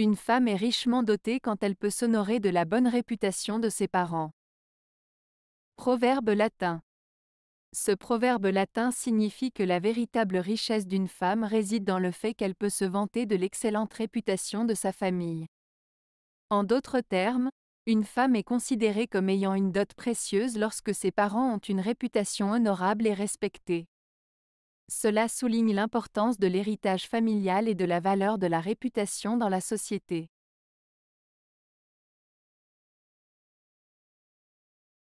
Une femme est richement dotée quand elle peut s'honorer de la bonne réputation de ses parents. Proverbe latin. Ce proverbe latin signifie que la véritable richesse d'une femme réside dans le fait qu'elle peut se vanter de l'excellente réputation de sa famille. En d'autres termes, une femme est considérée comme ayant une dot précieuse lorsque ses parents ont une réputation honorable et respectée. Cela souligne l'importance de l'héritage familial et de la valeur de la réputation dans la société.